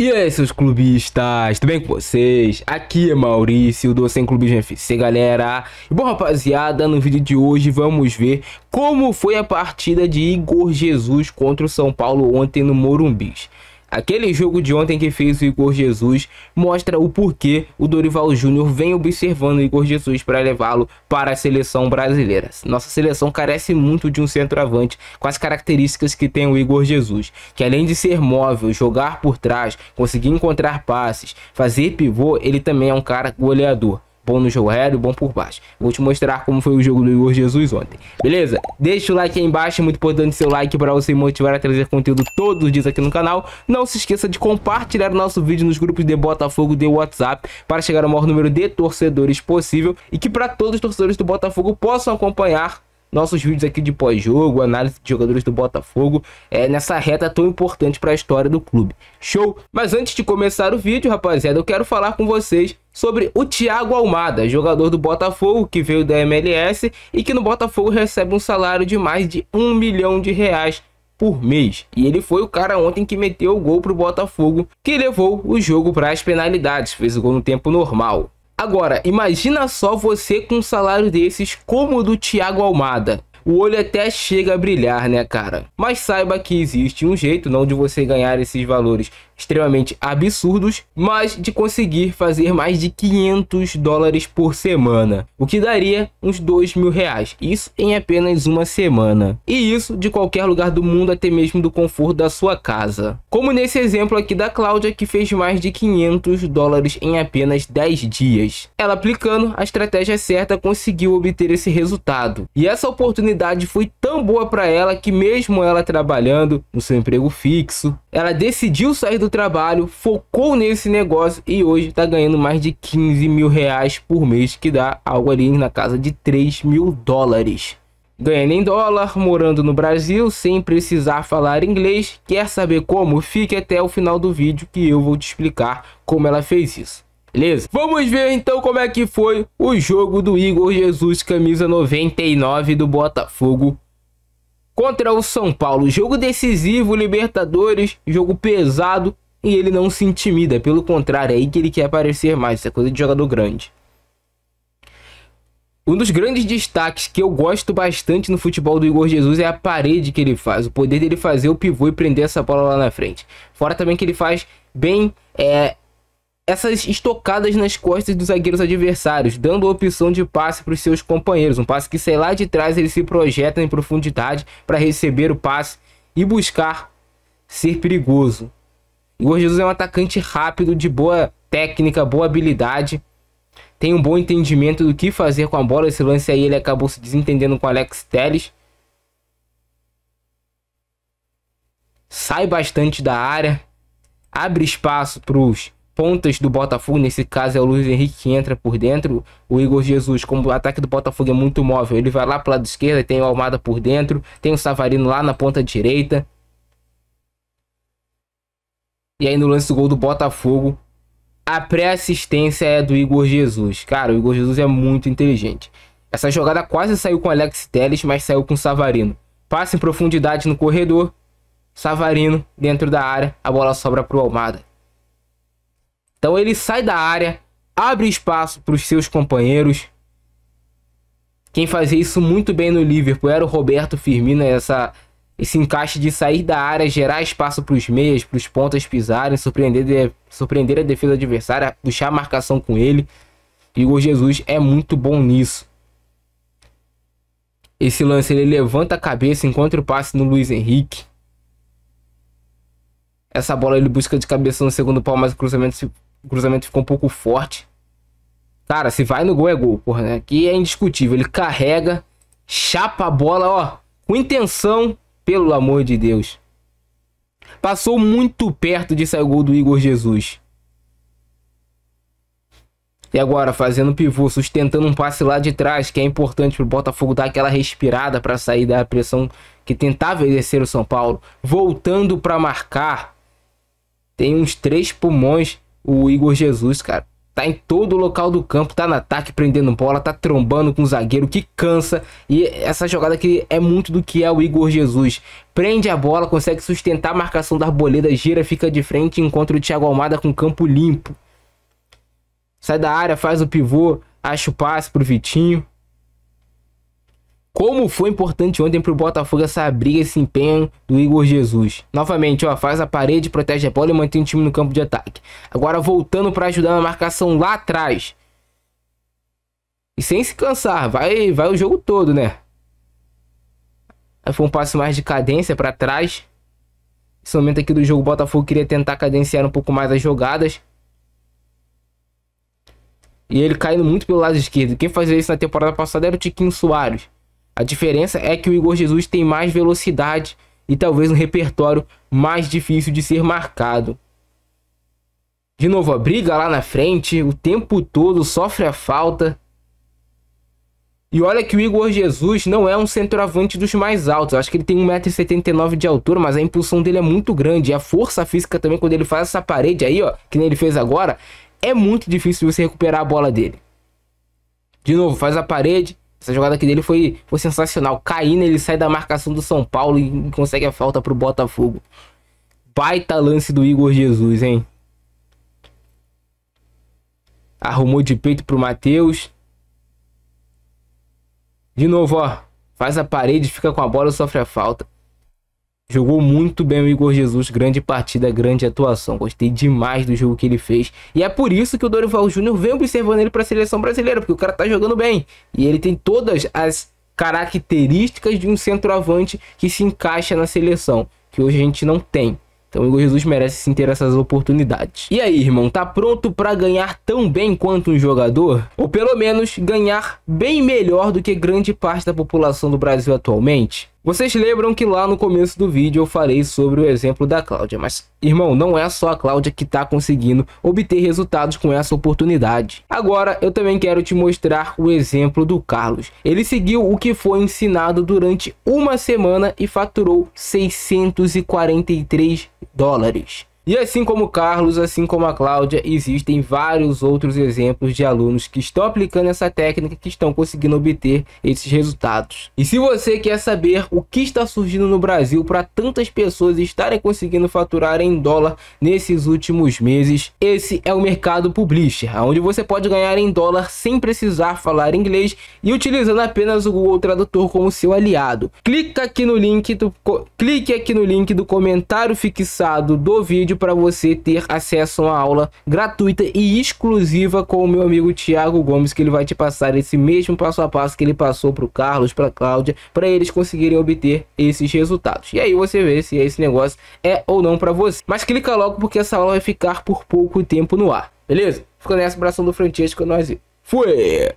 E aí, seus clubistas, tudo bem com vocês? Aqui é Maurício do Sem Clubismo FC, galera. E bom, rapaziada, no vídeo de hoje vamos ver como foi a partida de Igor Jesus contra o São Paulo ontem no Morumbis. Aquele jogo de ontem que fez o Igor Jesus mostra o porquê o Dorival Júnior vem observando o Igor Jesus para levá-lo para a seleção brasileira. Nossa seleção carece muito de um centroavante com as características que tem o Igor Jesus, que além de ser móvel, jogar por trás, conseguir encontrar passes, fazer pivô, ele também é um cara goleador. Bom no jogo aéreo, bom por baixo. Vou te mostrar como foi o jogo do Igor Jesus ontem. Beleza? Deixa o like aí embaixo, é muito importante seu like para você motivar a trazer conteúdo todos os dias aqui no canal. Não se esqueça de compartilhar o nosso vídeo nos grupos de Botafogo de WhatsApp para chegar ao maior número de torcedores possível e que para todos os torcedores do Botafogo possam acompanhar nossos vídeos aqui de pós-jogo, análise de jogadores do Botafogo, é, nessa reta tão importante para a história do clube. Show? Mas antes de começar o vídeo, rapaziada, eu quero falar com vocês sobre o Thiago Almada, jogador do Botafogo que veio da MLS e que no Botafogo recebe um salário de mais de um milhão de reais por mês. E ele foi o cara ontem que meteu o gol para o Botafogo, que levou o jogo para as penalidades, fez o gol no tempo normal. Agora, imagina só você com um salário desses como o do Thiago Almada. O olho até chega a brilhar, né, cara? Mas saiba que existe um jeito não de você ganhar esses valores extremamente absurdos, mas de conseguir fazer mais de 500 dólares por semana, o que daria uns 2 mil reais, isso em apenas uma semana. E isso de qualquer lugar do mundo, até mesmo do conforto da sua casa. Como nesse exemplo aqui da Cláudia, que fez mais de 500 dólares em apenas 10 dias. Ela aplicando a estratégia certa conseguiu obter esse resultado. E essa oportunidade foi tão boa para ela que mesmo ela trabalhando no seu emprego fixo, ela decidiu sair do trabalho, focou nesse negócio e hoje está ganhando mais de 15 mil reais por mês, que dá algo ali na casa de 3 mil dólares. Ganhando em dólar, morando no Brasil, sem precisar falar inglês. Quer saber como? Fique até o final do vídeo que eu vou te explicar como ela fez isso. Beleza? Vamos ver então como é que foi o jogo do Igor Jesus, camisa 99 do Botafogo contra o São Paulo. Jogo decisivo, Libertadores, jogo pesado, e ele não se intimida, pelo contrário, é aí que ele quer aparecer mais, isso é coisa de jogador grande. Um dos grandes destaques que eu gosto bastante no futebol do Igor Jesus é a parede que ele faz, o poder dele fazer o pivô e prender essa bola lá na frente. Fora também que ele faz bem é, essas estocadas nas costas dos zagueiros adversários, dando opção de passe para os seus companheiros. Um passe que, sei lá, de trás ele se projeta em profundidade para receber o passe e buscar ser perigoso. O Jesus é um atacante rápido, de boa técnica, boa habilidade. Tem um bom entendimento do que fazer com a bola. Esse lance aí ele acabou se desentendendo com o Alex Telles. Sai bastante da área. Abre espaço para os pontas do Botafogo. Nesse caso é o Luiz Henrique que entra por dentro. O Igor Jesus, como o ataque do Botafogo é muito móvel, ele vai lá para o lado esquerdo. Tem o Almada por dentro. Tem o Savarino lá na ponta direita. E aí no lance do gol do Botafogo, a pré-assistência é do Igor Jesus. Cara, o Igor Jesus é muito inteligente. Essa jogada quase saiu com Alex Telles, mas saiu com Savarino. Passa em profundidade no corredor. Savarino dentro da área, a bola sobra para o Almada. Então ele sai da área, abre espaço para os seus companheiros. Quem fazia isso muito bem no Liverpool era o Roberto Firmino, essa esse encaixe de sair da área, gerar espaço para os meias, para os pontas pisarem, surpreender, de, surpreender a defesa adversária, puxar a marcação com ele. Igor Jesus é muito bom nisso. Esse lance ele levanta a cabeça, encontra o passe no Luiz Henrique. Essa bola ele busca de cabeça no segundo pau, mas o cruzamento, o cruzamento ficou um pouco forte. Cara, se vai no gol é gol, porra, né? Aqui é indiscutível. Ele carrega, chapa a bola, ó, com intenção pelo amor de Deus. Passou muito perto de sair o gol do Igor Jesus. E agora fazendo pivô, sustentando um passe lá de trás, que é importante para o Botafogo dar aquela respirada para sair da pressão que tentava exercer o São Paulo. Voltando para marcar. Tem uns três pulmões o Igor Jesus, cara tá em todo o local do campo, tá no ataque, prendendo bola, tá trombando com o zagueiro que cansa. E essa jogada aqui é muito do que é o Igor Jesus. Prende a bola, consegue sustentar a marcação da arboleda, gira, fica de frente, encontra o Thiago Almada com campo limpo. Sai da área, faz o pivô, acha o passe pro Vitinho. Como foi importante ontem para o Botafogo essa briga e esse empenho do Igor Jesus. Novamente, ó, faz a parede, protege a bola e mantém o time no campo de ataque. Agora voltando para ajudar na marcação lá atrás. E sem se cansar, vai, vai o jogo todo, né? Aí foi um passo mais de cadência para trás. Nesse momento aqui do jogo, o Botafogo queria tentar cadenciar um pouco mais as jogadas. E ele caindo muito pelo lado esquerdo. Quem fazia isso na temporada passada era o Tiquinho Soares. A diferença é que o Igor Jesus tem mais velocidade e talvez um repertório mais difícil de ser marcado. De novo, a briga lá na frente, o tempo todo sofre a falta. E olha que o Igor Jesus não é um centroavante dos mais altos. acho que ele tem 1,79m de altura, mas a impulsão dele é muito grande. E a força física também, quando ele faz essa parede aí, ó, que nem ele fez agora, é muito difícil você recuperar a bola dele. De novo, faz a parede, essa jogada aqui dele foi, foi sensacional. Caindo, ele sai da marcação do São Paulo e consegue a falta pro Botafogo. Baita lance do Igor Jesus, hein? Arrumou de peito pro Matheus. De novo, ó. Faz a parede, fica com a bola e sofre a falta. Jogou muito bem o Igor Jesus, grande partida, grande atuação. Gostei demais do jogo que ele fez. E é por isso que o Dorival Júnior vem observando ele para a seleção brasileira, porque o cara tá jogando bem. E ele tem todas as características de um centroavante que se encaixa na seleção, que hoje a gente não tem. Então o Igor Jesus merece sim ter essas oportunidades. E aí, irmão, tá pronto para ganhar tão bem quanto um jogador? Ou pelo menos ganhar bem melhor do que grande parte da população do Brasil atualmente? Vocês lembram que lá no começo do vídeo eu falei sobre o exemplo da Cláudia, mas irmão, não é só a Cláudia que está conseguindo obter resultados com essa oportunidade. Agora eu também quero te mostrar o exemplo do Carlos. Ele seguiu o que foi ensinado durante uma semana e faturou 643 dólares. E assim como Carlos, assim como a Cláudia, existem vários outros exemplos de alunos que estão aplicando essa técnica que estão conseguindo obter esses resultados. E se você quer saber o que está surgindo no Brasil para tantas pessoas estarem conseguindo faturar em dólar nesses últimos meses, esse é o mercado publisher, onde você pode ganhar em dólar sem precisar falar inglês e utilizando apenas o Google Tradutor como seu aliado. Clica aqui no link do clique aqui no link do comentário fixado do vídeo para você ter acesso a uma aula gratuita e exclusiva com o meu amigo Tiago Gomes, que ele vai te passar esse mesmo passo a passo que ele passou para o Carlos, para a Cláudia, para eles conseguirem obter esses resultados. E aí você vê se esse negócio é ou não para você. Mas clica logo porque essa aula vai ficar por pouco tempo no ar, beleza? Fica nessa, abração do Francesco, é nós e fui!